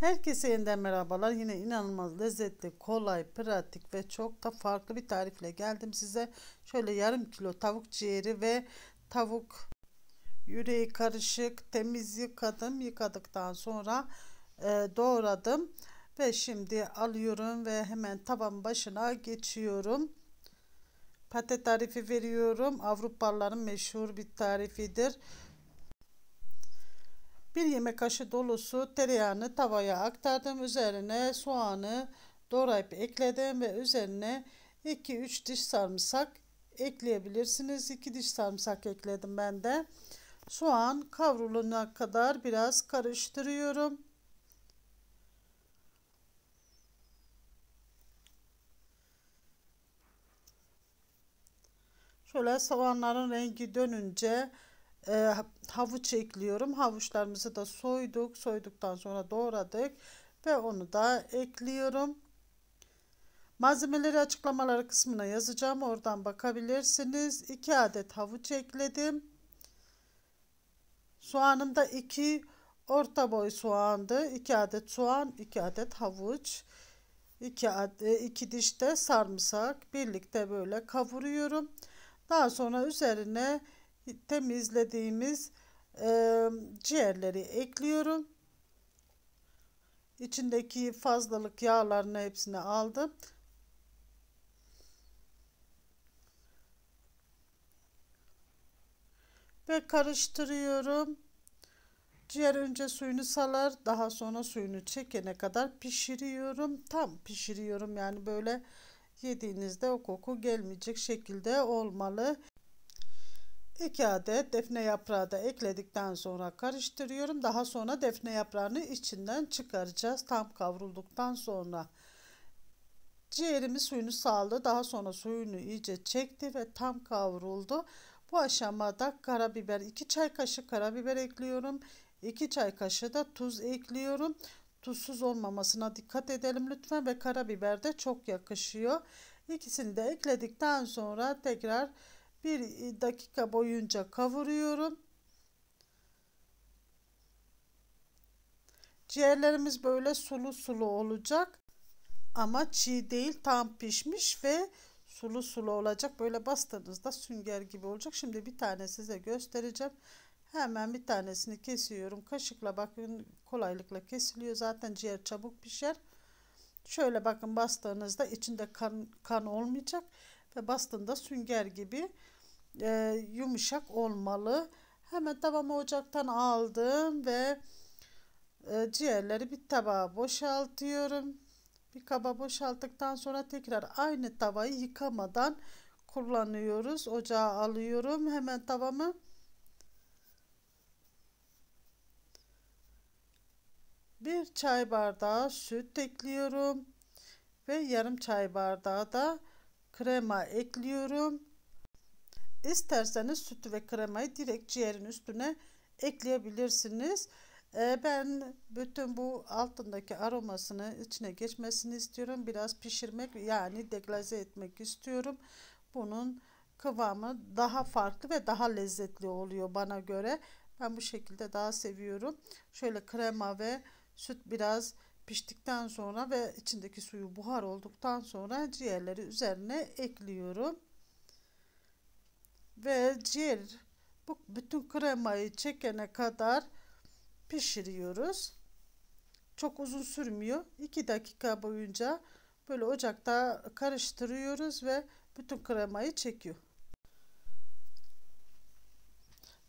Herkese yeniden merhabalar. Yine inanılmaz lezzetli, kolay, pratik ve çok da farklı bir tarifle geldim size. Şöyle yarım kilo tavuk ciğeri ve tavuk yüreği karışık temiz yıkadım. Yıkadıktan sonra e, doğradım. Ve şimdi alıyorum ve hemen tavan başına geçiyorum. Pate tarifi veriyorum. Avrupalıların meşhur bir tarifidir. Bir yemek kaşığı dolusu tereyağını tavaya aktardım. Üzerine soğanı doğrayıp ekledim ve üzerine 2-3 diş sarımsak ekleyebilirsiniz. 2 diş sarımsak ekledim ben de. Soğan kavrulana kadar biraz karıştırıyorum. Şöyle soğanların rengi dönünce e, havuç ekliyorum. Havuçlarımızı da soyduk. Soyduktan sonra doğradık ve onu da ekliyorum. Malzemeleri açıklamaları kısmına yazacağım. Oradan bakabilirsiniz. 2 adet havuç ekledim. Soğanım da 2 orta boy soğandı. 2 adet soğan, 2 adet havuç. 2 adet 2 diş de sarımsak birlikte böyle kavuruyorum. Daha sonra üzerine temizlediğimiz e, ciğerleri ekliyorum. İçindeki fazlalık yağlarını hepsini aldım. Ve karıştırıyorum. Ciğer önce suyunu salar, daha sonra suyunu çekene kadar pişiriyorum. Tam pişiriyorum yani böyle yediğinizde o koku gelmeyecek şekilde olmalı. 2 adet defne yaprağı da ekledikten sonra karıştırıyorum. Daha sonra defne yaprağını içinden çıkaracağız. Tam kavrulduktan sonra ciğerimiz suyunu saldı. Daha sonra suyunu iyice çekti ve tam kavruldu. Bu aşamada karabiber 2 çay kaşığı karabiber ekliyorum. 2 çay kaşığı da tuz ekliyorum. Tuzsuz olmamasına dikkat edelim lütfen ve karabiber de çok yakışıyor. İkisini de ekledikten sonra tekrar bir dakika boyunca kavuruyorum. Ciğerlerimiz böyle sulu sulu olacak. Ama çiğ değil tam pişmiş ve sulu sulu olacak. Böyle bastığınızda sünger gibi olacak. Şimdi bir tane size göstereceğim. Hemen bir tanesini kesiyorum. Kaşıkla bakın kolaylıkla kesiliyor. Zaten ciğer çabuk pişer. Şöyle bakın bastığınızda içinde kan, kan olmayacak ve bastığında sünger gibi e, yumuşak olmalı. Hemen tavamı ocaktan aldım ve e, ciğerleri bir tabağa boşaltıyorum. Bir kaba boşalttıktan sonra tekrar aynı tavayı yıkamadan kullanıyoruz. Ocağa alıyorum. Hemen tavamı bir çay bardağı süt ekliyorum ve yarım çay bardağı da krema ekliyorum. İsterseniz sütü ve kremayı direkt ciğerin üstüne ekleyebilirsiniz. Ee, ben bütün bu altındaki aromasını içine geçmesini istiyorum. Biraz pişirmek yani deglaze etmek istiyorum. Bunun kıvamı daha farklı ve daha lezzetli oluyor bana göre. Ben bu şekilde daha seviyorum. Şöyle krema ve süt biraz piştikten sonra ve içindeki suyu buhar olduktan sonra ciğerleri üzerine ekliyorum ve ciğer bu bütün kremayı çekene kadar pişiriyoruz. Çok uzun sürmüyor. 2 dakika boyunca böyle ocakta karıştırıyoruz ve bütün kremayı çekiyor.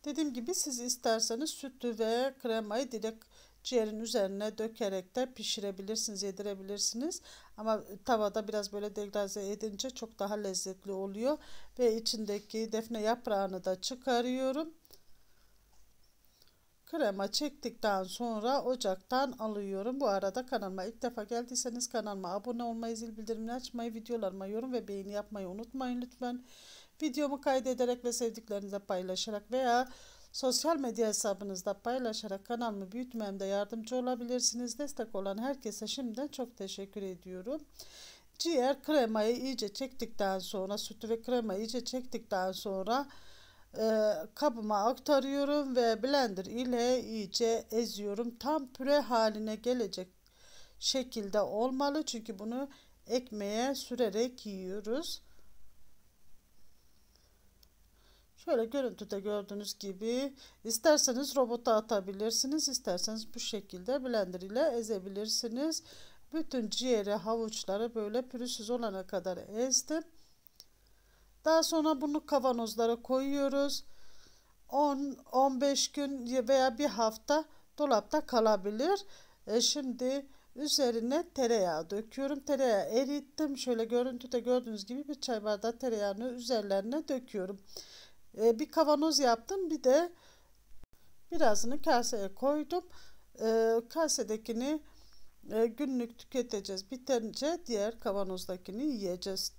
Dediğim gibi siz isterseniz sütü ve kremayı direkt ciğerin üzerine dökerek de pişirebilirsiniz, yedirebilirsiniz. Ama tavada biraz böyle degraze edince çok daha lezzetli oluyor. Ve içindeki defne yaprağını da çıkarıyorum. Krema çektikten sonra ocaktan alıyorum. Bu arada kanalıma ilk defa geldiyseniz kanalıma abone olmayı, zil bildirimini açmayı, videolarıma yorum ve beğeni yapmayı unutmayın lütfen. Videomu kaydederek ve sevdiklerinizle paylaşarak veya Sosyal medya hesabınızda paylaşarak kanalımı büyütmemde yardımcı olabilirsiniz. Destek olan herkese şimdiden çok teşekkür ediyorum. Ciğer kremayı iyice çektikten sonra sütü ve kremayı iyice çektikten sonra e, kabıma aktarıyorum ve blender ile iyice eziyorum. Tam püre haline gelecek şekilde olmalı çünkü bunu ekmeğe sürerek yiyoruz. Şöyle görüntüde gördüğünüz gibi isterseniz robota atabilirsiniz. isterseniz bu şekilde blender ile ezebilirsiniz. Bütün ciğeri havuçları böyle pürüzsüz olana kadar ezdim. Daha sonra bunu kavanozlara koyuyoruz. 10-15 gün veya bir hafta dolapta kalabilir. E şimdi üzerine tereyağı döküyorum. Tereyağı erittim. Şöyle görüntüde gördüğünüz gibi bir çay bardağı tereyağını üzerlerine döküyorum. Ee, bir kavanoz yaptım. Bir de birazını kaseye koydum. Ee, kasedekini e, günlük tüketeceğiz. Bitince diğer kavanozdakini yiyeceğiz.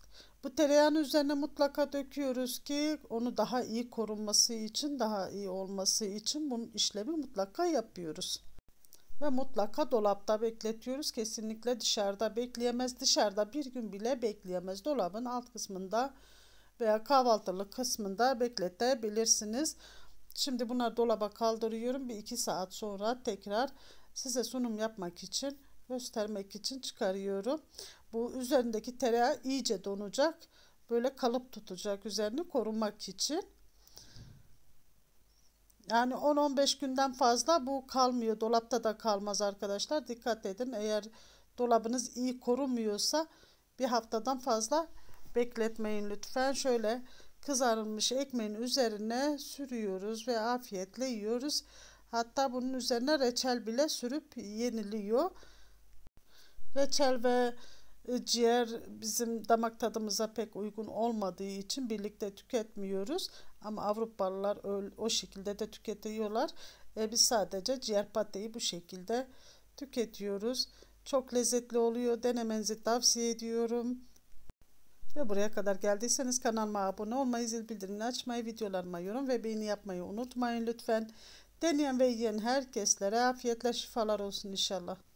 Bu tereyağını üzerine mutlaka döküyoruz ki onu daha iyi korunması için, daha iyi olması için bunun işlemi mutlaka yapıyoruz. Ve mutlaka dolapta bekletiyoruz. Kesinlikle dışarıda bekleyemez. Dışarıda bir gün bile bekleyemez. Dolabın alt kısmında veya kahvaltılık kısmında bekletebilirsiniz. Şimdi bunları dolaba kaldırıyorum. Bir iki saat sonra tekrar size sunum yapmak için göstermek için çıkarıyorum. Bu üzerindeki tereyağı iyice donacak. Böyle kalıp tutacak üzerini korumak için. Yani 10-15 günden fazla bu kalmıyor. Dolapta da kalmaz arkadaşlar. Dikkat edin eğer dolabınız iyi korunmuyorsa bir haftadan fazla bekletmeyin lütfen. Şöyle kızarılmış ekmeğin üzerine sürüyoruz ve afiyetle yiyoruz. Hatta bunun üzerine reçel bile sürüp yeniliyor. Reçel ve ciğer bizim damak tadımıza pek uygun olmadığı için birlikte tüketmiyoruz. Ama Avrupalılar o şekilde de tüketiyorlar. E biz sadece ciğer pateyi bu şekilde tüketiyoruz. Çok lezzetli oluyor. Denemenizi tavsiye ediyorum. Ve buraya kadar geldiyseniz kanalıma abone olmayı, zil bildirimini açmayı, videolarıma yorum ve beğeni yapmayı unutmayın lütfen. Deneyen ve yiyen herkeslere afiyetler, şifalar olsun inşallah.